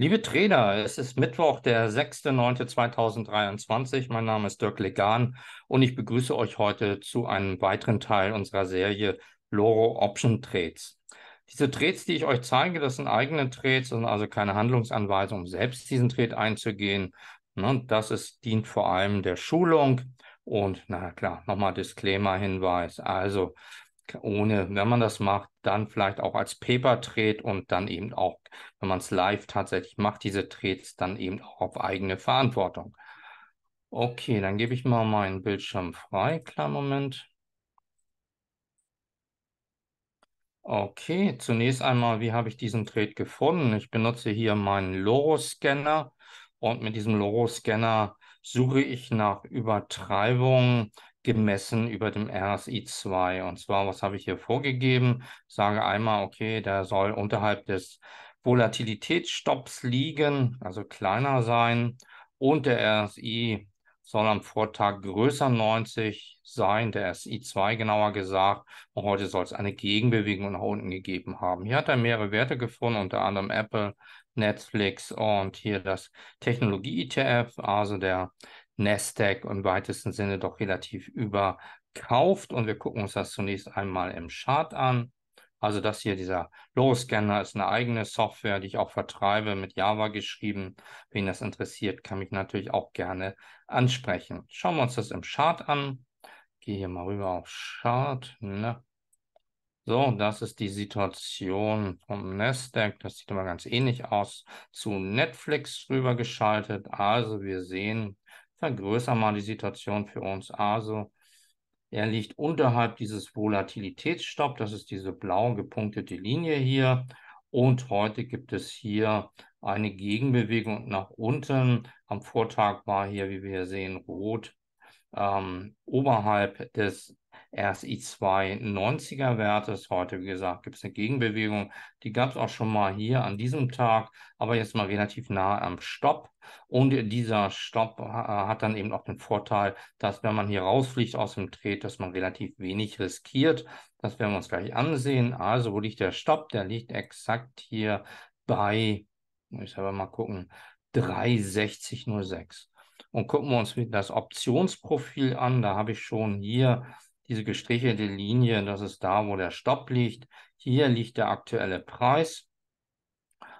Liebe Trainer, es ist Mittwoch, der 6.9.2023. Mein Name ist Dirk Legan und ich begrüße euch heute zu einem weiteren Teil unserer Serie Loro Option Trades. Diese Trades, die ich euch zeige, das sind eigene Trades und also keine Handlungsanweisung, um selbst diesen Trade einzugehen. Ne, und Das ist, dient vor allem der Schulung und, na klar, nochmal Disclaimer-Hinweis. Also, ohne, wenn man das macht, dann vielleicht auch als Paper Trade und dann eben auch, wenn man es live tatsächlich macht, diese Trades dann eben auch auf eigene Verantwortung. Okay, dann gebe ich mal meinen Bildschirm frei. Klar, Moment. Okay, zunächst einmal, wie habe ich diesen Trade gefunden? Ich benutze hier meinen Loro-Scanner und mit diesem Loro-Scanner suche ich nach Übertreibungen gemessen über dem RSI2. Und zwar, was habe ich hier vorgegeben? Sage einmal, okay, der soll unterhalb des Volatilitätsstopps liegen, also kleiner sein. Und der RSI soll am Vortag größer 90 sein, der SI2 genauer gesagt. Und heute soll es eine Gegenbewegung nach unten gegeben haben. Hier hat er mehrere Werte gefunden, unter anderem Apple, Netflix und hier das Technologie-ETF, also der Nasdaq im weitesten Sinne doch relativ überkauft. Und wir gucken uns das zunächst einmal im Chart an. Also das hier, dieser Low-Scanner, ist eine eigene Software, die ich auch vertreibe, mit Java geschrieben. Wen das interessiert, kann mich natürlich auch gerne ansprechen. Schauen wir uns das im Chart an. Gehe hier mal rüber auf Chart. Ne? So, das ist die Situation vom Nasdaq. Das sieht immer ganz ähnlich aus. Zu Netflix rübergeschaltet. Also wir sehen, vergrößer mal die Situation für uns. Also er liegt unterhalb dieses Volatilitätsstopp, das ist diese blau gepunktete Linie hier. Und heute gibt es hier eine Gegenbewegung nach unten. Am Vortag war hier, wie wir sehen, rot ähm, oberhalb des RSI I2 90er Wertes. Heute, wie gesagt, gibt es eine Gegenbewegung. Die gab es auch schon mal hier an diesem Tag, aber jetzt mal relativ nah am Stopp. Und dieser Stopp äh, hat dann eben auch den Vorteil, dass wenn man hier rausfliegt aus dem Trade, dass man relativ wenig riskiert. Das werden wir uns gleich ansehen. Also, wo liegt der Stopp? Der liegt exakt hier bei, ich selber mal gucken, 36006. Und gucken wir uns das Optionsprofil an. Da habe ich schon hier diese gestrichelte Linie, das ist da, wo der Stopp liegt. Hier liegt der aktuelle Preis.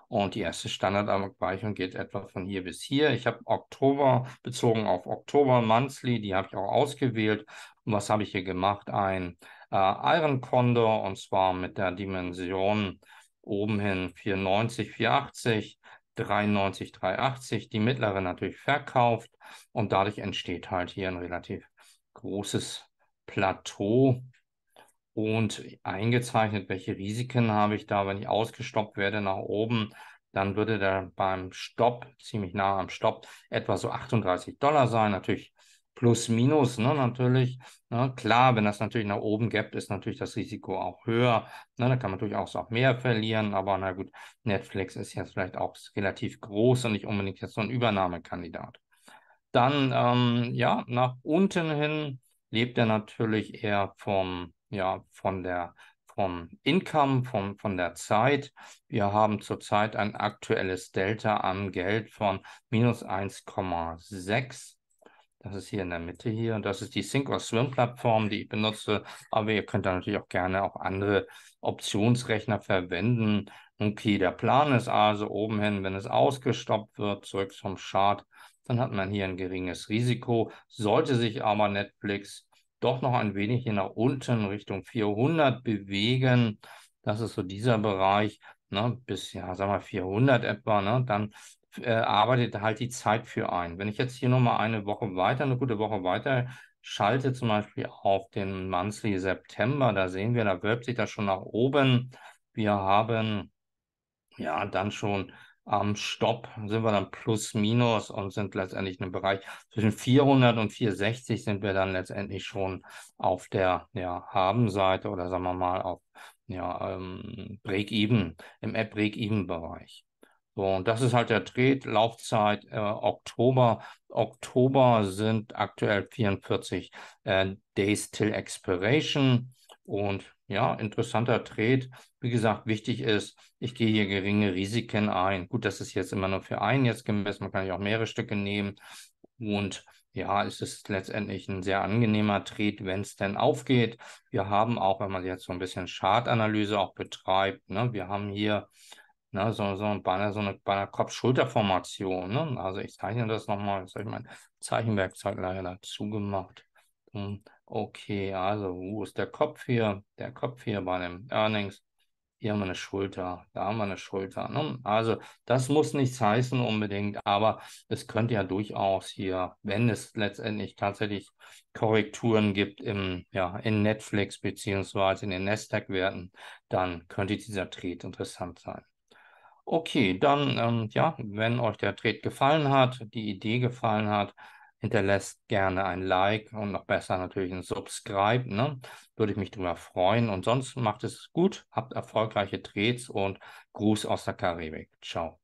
Und die erste Standardabweichung geht etwa von hier bis hier. Ich habe Oktober bezogen auf Oktober Monthly, die habe ich auch ausgewählt. Und was habe ich hier gemacht? Ein äh, Iron Condor und zwar mit der Dimension oben hin 490, 480, 93, 380, die mittlere natürlich verkauft und dadurch entsteht halt hier ein relativ großes Plateau und eingezeichnet, welche Risiken habe ich da, wenn ich ausgestoppt werde nach oben, dann würde der beim Stopp, ziemlich nah am Stopp, etwa so 38 Dollar sein. Natürlich plus minus, ne, natürlich. Ne, klar, wenn das natürlich nach oben gibt, ist natürlich das Risiko auch höher. Ne, da kann man durchaus auch mehr verlieren, aber na gut, Netflix ist jetzt vielleicht auch relativ groß und nicht unbedingt jetzt so ein Übernahmekandidat. Dann, ähm, ja, nach unten hin lebt er natürlich eher vom, ja, von der, vom Income, vom, von der Zeit. Wir haben zurzeit ein aktuelles Delta an Geld von minus 1,6. Das ist hier in der Mitte hier. Das ist die Sync or Swim Plattform, die ich benutze. Aber ihr könnt da natürlich auch gerne auch andere Optionsrechner verwenden. Okay, der Plan ist also oben hin, wenn es ausgestoppt wird, zurück zum Chart, dann hat man hier ein geringes Risiko. Sollte sich aber Netflix doch noch ein wenig hier nach unten Richtung 400 bewegen, das ist so dieser Bereich, ne, bis ja, sagen wir 400 etwa, ne, dann äh, arbeitet halt die Zeit für ein. Wenn ich jetzt hier nochmal eine Woche weiter, eine gute Woche weiter schalte, zum Beispiel auf den Monthly September, da sehen wir, da wölbt sich das schon nach oben. Wir haben ja dann schon am Stopp sind wir dann plus minus und sind letztendlich im Bereich zwischen 400 und 460 sind wir dann letztendlich schon auf der ja, Habenseite oder sagen wir mal auf ja, ähm, Break-Even, im App-Break-Even-Bereich. So, und das ist halt der Trade, Laufzeit äh, Oktober. Oktober sind aktuell 44 äh, Days till Expiration. Und ja, interessanter Trade. Wie gesagt, wichtig ist, ich gehe hier geringe Risiken ein. Gut, das ist jetzt immer nur für einen jetzt gemessen. Man kann ja auch mehrere Stücke nehmen. Und ja, es ist letztendlich ein sehr angenehmer Trade, wenn es denn aufgeht. Wir haben auch, wenn man jetzt so ein bisschen Chartanalyse auch betreibt, ne, wir haben hier ne, so, so, bei so eine, bei einer Kopf-Schulter-Formation. Ne? Also ich zeichne das nochmal, jetzt habe ich mein Zeichenwerkzeug leider dazu gemacht. Hm, okay, also wo ist der Kopf hier? Der Kopf hier bei dem Earnings. Hier haben wir eine Schulter, da haben wir eine Schulter. Ne? Also das muss nichts heißen unbedingt, aber es könnte ja durchaus hier, wenn es letztendlich tatsächlich Korrekturen gibt im, ja, in Netflix beziehungsweise in den Nasdaq-Werten, dann könnte dieser Trade interessant sein. Okay, dann ähm, ja, wenn euch der Trade gefallen hat, die Idee gefallen hat, hinterlässt gerne ein Like und noch besser natürlich ein Subscribe. Ne? Würde ich mich drüber freuen. Und sonst macht es gut, habt erfolgreiche Trades und Gruß aus der Karibik. Ciao.